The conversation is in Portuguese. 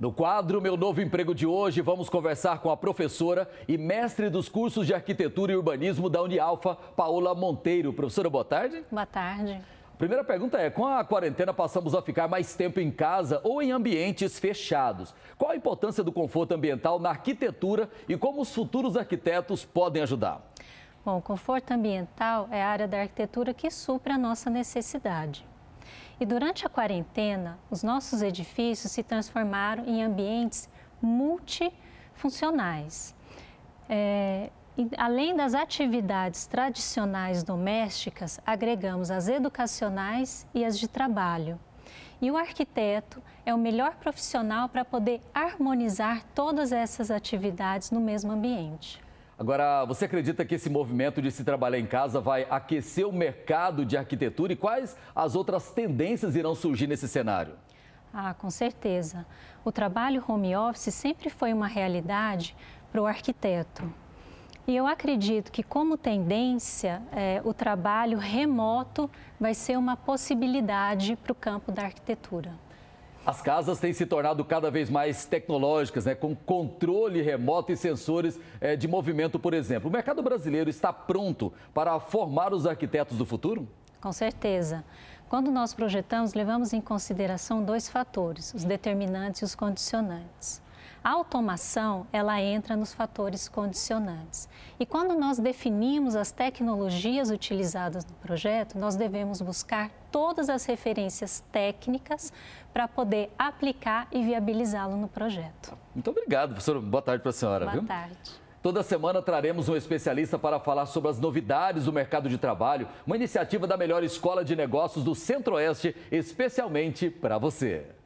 No quadro Meu Novo Emprego de hoje, vamos conversar com a professora e mestre dos cursos de arquitetura e urbanismo da Unialfa, Paola Monteiro. Professora, boa tarde. Boa tarde. Primeira pergunta é: com a quarentena passamos a ficar mais tempo em casa ou em ambientes fechados. Qual a importância do conforto ambiental na arquitetura e como os futuros arquitetos podem ajudar? Bom, o conforto ambiental é a área da arquitetura que supre a nossa necessidade. E durante a quarentena, os nossos edifícios se transformaram em ambientes multifuncionais. É, além das atividades tradicionais domésticas, agregamos as educacionais e as de trabalho. E o arquiteto é o melhor profissional para poder harmonizar todas essas atividades no mesmo ambiente. Agora, você acredita que esse movimento de se trabalhar em casa vai aquecer o mercado de arquitetura e quais as outras tendências irão surgir nesse cenário? Ah, com certeza. O trabalho home office sempre foi uma realidade para o arquiteto. E eu acredito que, como tendência, é, o trabalho remoto vai ser uma possibilidade para o campo da arquitetura. As casas têm se tornado cada vez mais tecnológicas, né, com controle remoto e sensores é, de movimento, por exemplo. O mercado brasileiro está pronto para formar os arquitetos do futuro? Com certeza. Quando nós projetamos, levamos em consideração dois fatores, os determinantes e os condicionantes. A automação, ela entra nos fatores condicionantes. E quando nós definimos as tecnologias utilizadas no projeto, nós devemos buscar todas as referências técnicas para poder aplicar e viabilizá-lo no projeto. Muito obrigado, professora. Boa tarde para a senhora. Boa viu? tarde. Toda semana traremos um especialista para falar sobre as novidades do mercado de trabalho, uma iniciativa da melhor escola de negócios do Centro-Oeste, especialmente para você.